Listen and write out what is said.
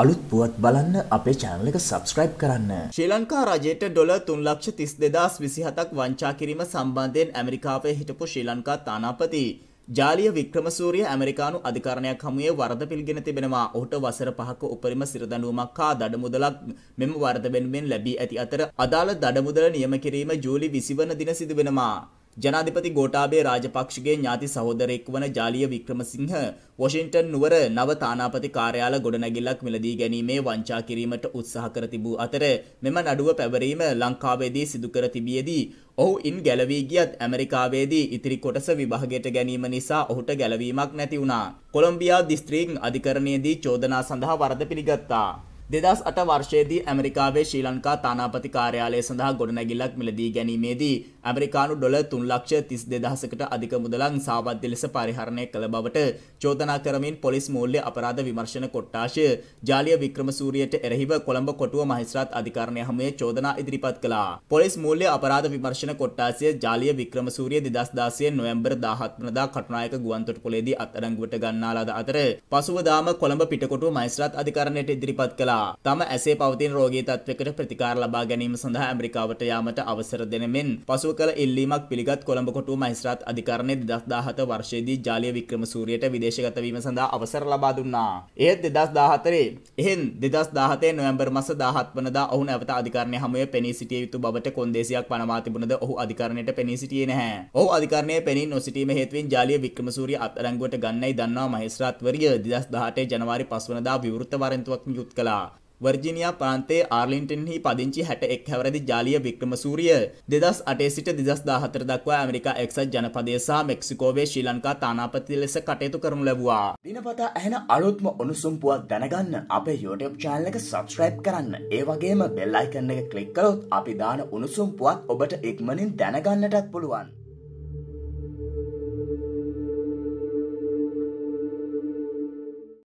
අලුත් පුවත් බලන්න අපේ චැනල එක සබස්ක්‍රයිබ් කරන්න. ශ්‍රී ලංකා රජයට ඩොල තුන් ලක්ෂ තිස් දෙදස් විසිහතක් වංචා කිරීම සම්බන්ධයෙන් ඇමරිකාවේ හිටපු ශ්‍රී ලංකා තානාපති. ජාලිය වික්‍රමසූරිය ඇමරිකානු අධිකරණයක් හමුවේ වරද පිල්ගෙන තිබෙනවා ඔහුට වසර පහක උපරිම සිරදඬුවමක් හා දඩමුදලක් මෙම වරද වෙනුවෙන් ලැබී ඇති අතර අදාළ දඩමුදල නියම කිරීම ජූලි විසිවන දින සිදුවෙනවා. ජනාධිපති ගෝටාබේ රාජපක්ෂගේ ඥාති සහෝදරයෙක් වන ජාලිය වික්‍රමසිංහ වොෂින්ටන් නුවර නව තානාපති කාර්යාල ගොඩනැගිල්ලක් මිලදී ගැනීමේ වංචා කිරීමට උත්සාහ කර තිබූ අතර මෙම නඩුව පැවරීම ලංකාවේදී සිදු කර තිබියදී ඔහු ඉන් ගැලවී ගියත් ඇමරිකාවේදී ඉතිරි කොටස විභාගයට ගැනීම නිසා ඔහුට ගැලවීමක් නැති වුණා. කොලොම්බියා දිස්ත්‍රික් අධිකරණයේදී චෝදනා සඳහා වරද පිළිගත්තා. දෙදස් අට වර්ෂයේදී ඇමරිකාවේ ශ්‍රී ලංකා තානාපති කාර්යාලය සඳහා ගොඩනැගිල්ලක් මිලදී ගැනීමේදී ඇමරිකානු ඩොල තුන් ලක්ෂ තිස් දෙදහසකට අධික මුදලන් සාබද්ධ ලෙස පරිහරණය කළ බවට චෝදනා කරමින් පොලිස් මූල්‍ය අපරාධ විමර්ශන කොට්ටාශය ජාලිය වික්‍රමසූරියට එරෙහිව කොළඹ කොටුව මහේස්ත්‍රාත් අධිකරණය හමුවේ චෝදනා ඉදිරිපත් කළා. පොලිස් මූල්‍ය අපරාධ විමර්ශන කොට්ටාශය ජාලිය වික්‍රමසූරිය 2016 නොවැම්බර් 17 වෙනිදා කටුනායක ගුවන්තොටුපළේදී අත්අඩංගුවට ගන්නා ලද අතර පසුවදාම කොළඹ පිටකොටුව මහේස්ත්‍රාත් අධිකරණයට ඉදිරිපත් කළා. කරලා තම ඇසේ පවතින රෝගී තත්වයකට ප්‍රතිකාර ලබා ගැනීම සඳහා ඇමරිකාවට යාමට අවසර දෙන මෙන් පසුව කළ ඉල්ලීමක් පිළිගත් කොළඹ කොටුව මහේස්ත්‍රාත් අධිකරණයේ 2017 වර්ෂයේදී ජාලිය වික්‍රමසූරියට විදේශගත වීම සඳහා අවසර ලබා දුන්නා. එහෙත් 2014 එහෙන් 2017 නොවැම්බර් මාස 17 වනදා ඔහු නැවත අධිකරණයේ හමුවේ පෙනී සිටිය යුතු බවට කොන්දේසියක් පනවා තිබුණද ඔහු අධිකරණයට පෙනී සිටියේ නැහැ. ඔහු අධිකරණයේ පෙනී නොසිටීම හේතුවෙන් ජාලිය වික්‍රමසූරිය අත්අඩංගුවට ගන්නයි දන්නවා මහේස්ත්‍රාත්වරිය 2018 ජනවාරි 5 වනදා විවෘත වරෙන්තුවක් නිකුත් කළා. වර්ජිනියා ප්‍රාන්තයේ ආර්ලින්ටන්හි පදිංචි හැට එක් හැවරදි ජාලිය වික්‍රමසූරිය දෙදස් අටේ සිට දෙදස් දාහතර දක්වා ඇමරිකා එක්සත් ජනපදය සහ මෙක්සිකෝවේ ශ්‍රී ලංකා තානාපති ලෙස කටයුතු කරනු ලැබවා. දිනපතා ඇහෙන අලුත්ම උණුසුම් පුවත් දැනගන්න අපේ YouTube channel එක subscribe කරන්න. ඒ වගේම bell icon එක click කළොත් අපි දාන උණුසුම් පුවත් ඔබට ඉක්මනින් දැනගන්නටත් පුළුවන්.